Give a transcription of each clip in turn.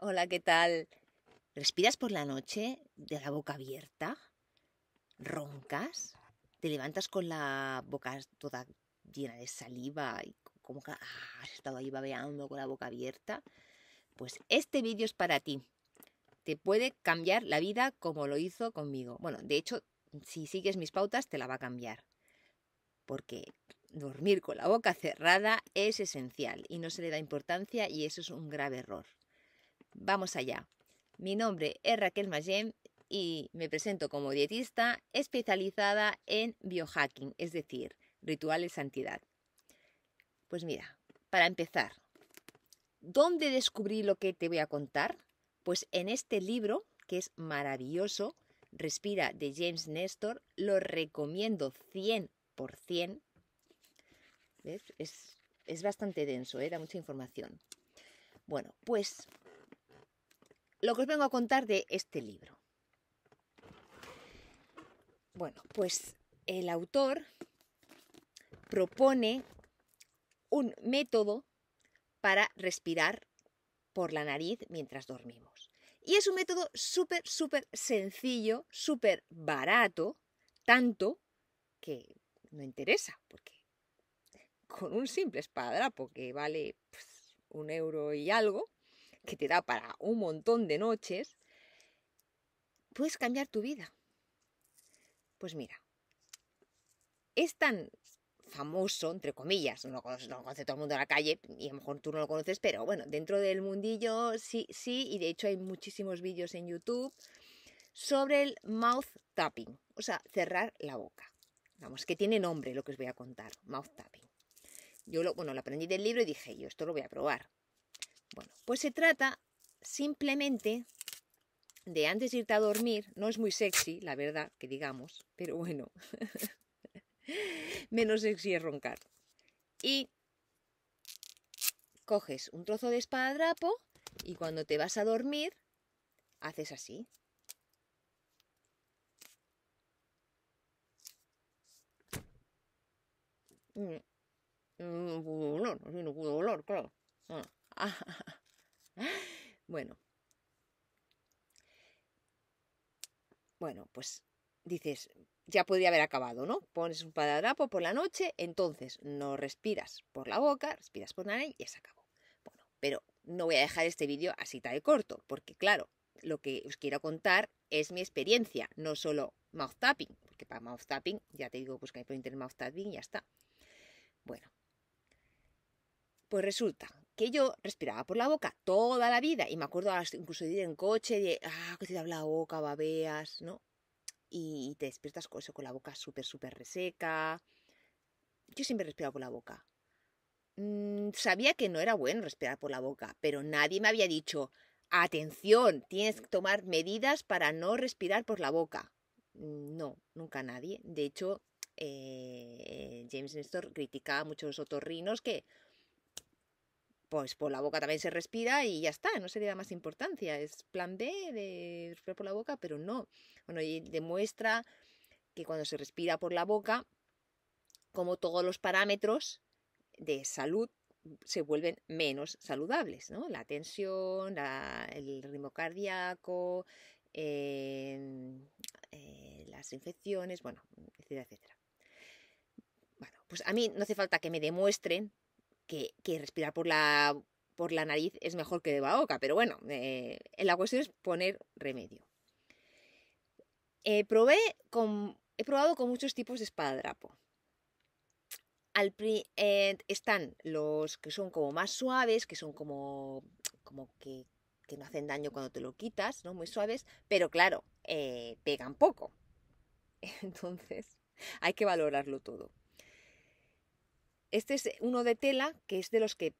Hola, ¿qué tal? ¿Respiras por la noche de la boca abierta? ¿Roncas? ¿Te levantas con la boca toda llena de saliva y como que ah, has estado ahí babeando con la boca abierta? Pues este vídeo es para ti. Te puede cambiar la vida como lo hizo conmigo. Bueno, de hecho, si sigues mis pautas, te la va a cambiar. Porque dormir con la boca cerrada es esencial y no se le da importancia y eso es un grave error. Vamos allá. Mi nombre es Raquel Magem y me presento como dietista especializada en biohacking, es decir, rituales de santidad. Pues mira, para empezar, ¿dónde descubrí lo que te voy a contar? Pues en este libro, que es maravilloso, Respira de James Nestor, lo recomiendo 100%. ¿Ves? Es, es bastante denso, ¿eh? da mucha información. Bueno, pues lo que os vengo a contar de este libro. Bueno, pues el autor propone un método para respirar por la nariz mientras dormimos. Y es un método súper, súper sencillo, súper barato, tanto que no interesa, porque con un simple espadrapo que vale pues, un euro y algo, que te da para un montón de noches, puedes cambiar tu vida. Pues mira, es tan famoso, entre comillas, no lo, conoce, todo el mundo en la calle y a lo mejor tú no lo conoces, pero bueno, dentro del mundillo sí, sí, y de hecho hay muchísimos vídeos en YouTube sobre el mouth tapping, o sea, cerrar la boca. Vamos, que tiene nombre lo que os voy a contar, mouth tapping. Yo lo, bueno, lo aprendí del libro y dije, yo esto lo voy a probar. Bueno, pues se trata simplemente de antes de irte a dormir, no es muy sexy, la verdad, que digamos, pero bueno, menos sexy es roncar. Y coges un trozo de espadadrapo y cuando te vas a dormir, haces así. Mm. Mm, no, no, bueno. Bueno, pues dices, ya podría haber acabado, ¿no? Pones un paradrapo por la noche, entonces no respiras por la boca, respiras por la nariz y ya se acabó. Bueno, pero no voy a dejar este vídeo así de corto, porque claro, lo que os quiero contar es mi experiencia, no solo mouth tapping, porque para mouth tapping, ya te digo, busca que hay mouth tapping y ya está. Bueno, pues resulta que yo respiraba por la boca toda la vida y me acuerdo incluso de ir en coche de, ah, que te la boca, babeas, ¿no? Y te despiertas con eso, con la boca súper, súper reseca. Yo siempre respiraba por la boca. Mm, sabía que no era bueno respirar por la boca, pero nadie me había dicho, atención, tienes que tomar medidas para no respirar por la boca. Mm, no, nunca nadie. De hecho, eh, James Nestor criticaba a muchos otorrinos que pues por la boca también se respira y ya está, no se le da más importancia. Es plan B de respirar por la boca, pero no. Bueno, y demuestra que cuando se respira por la boca, como todos los parámetros de salud se vuelven menos saludables, ¿no? La tensión, el ritmo cardíaco, em, eh, las infecciones, bueno, etcétera, etcétera. Bueno, pues a mí no hace falta que me demuestren que, respirar por la, por la nariz es mejor que de boca, pero bueno, eh, la cuestión es poner remedio. Eh, probé con, he probado con muchos tipos de espadadrapo. Al eh, están los que son como más suaves, que son como, como que, que, no hacen daño cuando te lo quitas, ¿no? Muy suaves, pero claro, pegan poco. Entonces, hay que valorarlo todo. Este es uno de tela que es de los que,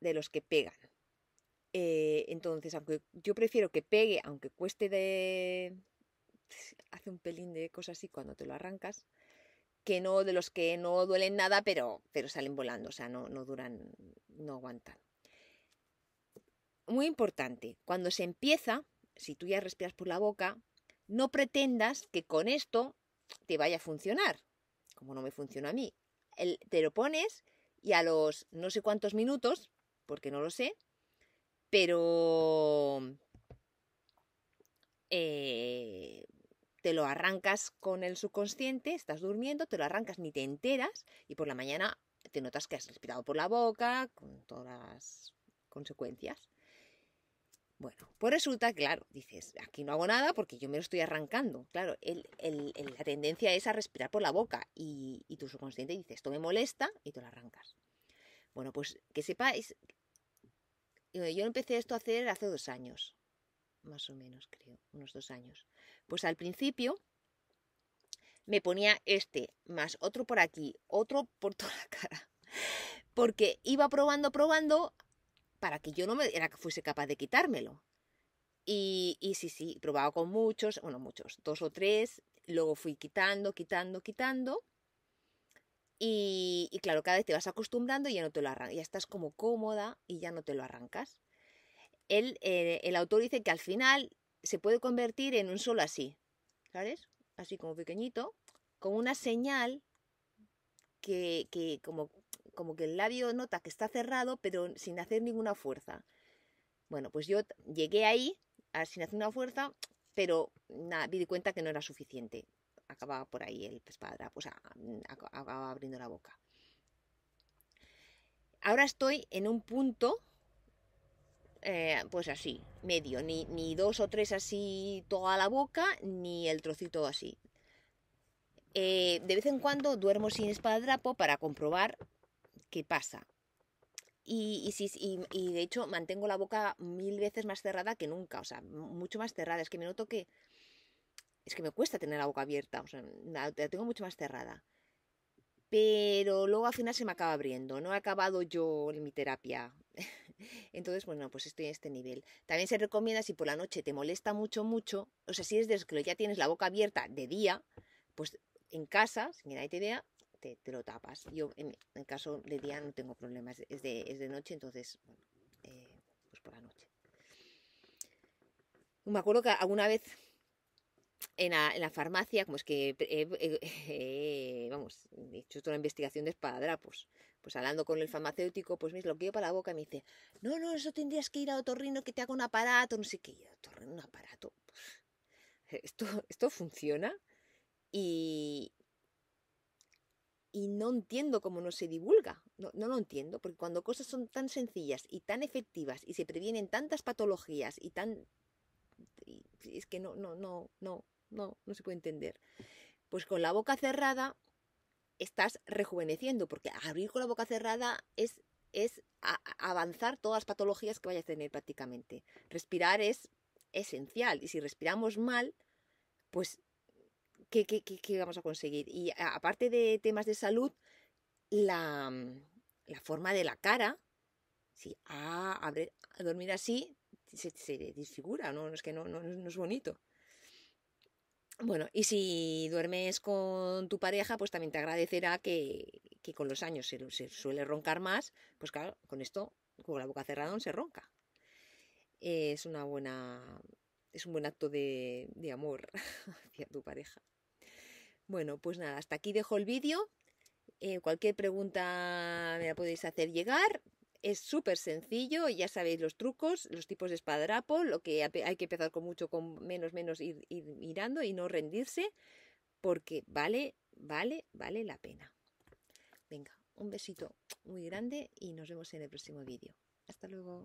de los que pegan. Eh, entonces, aunque yo prefiero que pegue, aunque cueste de... hace un pelín de cosas así cuando te lo arrancas, que no de los que no duelen nada, pero, pero salen volando, o sea, no, no duran, no aguantan. Muy importante, cuando se empieza, si tú ya respiras por la boca, no pretendas que con esto te vaya a funcionar, como no me funciona a mí te lo pones y a los no sé cuántos minutos, porque no lo sé, pero eh, te lo arrancas con el subconsciente, estás durmiendo, te lo arrancas ni te enteras y por la mañana te notas que has respirado por la boca, con todas las consecuencias. Bueno, pues resulta, claro, dices, aquí no hago nada porque yo me lo estoy arrancando. Claro, la tendencia es a respirar por la boca y, y tu subconsciente dice, esto me molesta y tú lo arrancas. Bueno, pues que sepáis, yo empecé esto a hacer hace dos años, más o menos creo, unos dos años. Pues al principio me ponía este, más otro por aquí, otro por toda la cara. Porque iba probando, probando, para que yo no me era que fuese capaz de quitármelo. Y, sí, sí, probaba con muchos, bueno, muchos, dos o tres, luego fui quitando, quitando, quitando. Y, claro, cada vez te vas acostumbrando y ya no te lo arrancas, ya estás como cómoda y ya no te lo arrancas. Eh, el autor dice que al final se puede convertir en un solo así, ¿sabes? Así como pequeñito, con una señal que, que como como que el labio nota que está cerrado, pero sin hacer ninguna fuerza. Bueno, pues yo llegué ahí ah, sin hacer una fuerza, pero me di cuenta que no era suficiente. Acababa por ahí el espadrapo o sea, acababa abriendo la boca. Ahora estoy en un punto, eh, pues así, medio, ni, dos o tres así toda la boca, ni el trocito así. Eh, de vez en cuando duermo sin espadrapo para comprobar qué pasa. Y, y, y, de hecho mantengo la boca mil veces más cerrada que nunca, o sea, mucho más cerrada. Es que me noto que... Es que me cuesta tener la boca abierta, o sea, la, tengo mucho más cerrada. Pero luego al final se me acaba abriendo, no he acabado yo mi terapia. Entonces, bueno, pues estoy en este nivel. También se recomienda si por la noche te molesta mucho, mucho, o sea, si es desde que ya tienes la boca abierta de día, pues en casa, sin que nadie te te, lo tapas. Yo, en caso de día, no tengo problemas. Es de, noche, entonces, bueno, eh, pues por la noche. Me acuerdo que alguna vez en la, farmacia, como es que, vamos, he hecho toda una investigación de espadadrapos. Pues hablando con el farmacéutico, pues me lo quiero para la boca y me dice, no, no, eso tendrías que ir a otorrino que te haga un aparato, no sé qué, otorrino, un aparato. Pues, esto, esto funciona. Y, y no entiendo cómo no se divulga. No, lo entiendo, porque cuando cosas son tan sencillas y tan efectivas y se previenen tantas patologías y tan... es que no, no, no, no, no, no se puede entender. Pues con la boca cerrada estás rejuveneciendo, porque abrir con la boca cerrada es, es avanzar todas las patologías que vayas a tener prácticamente. Respirar es esencial y si respiramos mal, pues ¿qué, vamos a conseguir? Y aparte de temas de salud, mm, la, forma de la cara, si a dormir así se, disfigura, ¿no? es que no, es bonito. Bueno, y si duermes con tu pareja, pues también te agradecerá que, con los años se, suele roncar más, pues claro, con esto, con la boca cerrada no se ronca. es una buena, es un buen acto de amor hacia tu pareja. Bueno, pues nada, hasta aquí dejo el vídeo. Eh, cualquier pregunta me la podéis hacer llegar. Es súper sencillo, ya sabéis los trucos, los tipos de espadrapo, lo que hay que empezar con mucho, con menos, menos, ir mirando y no rendirse, porque vale, vale, vale la pena. Venga, un besito muy grande y nos vemos en el próximo vídeo. Hasta luego.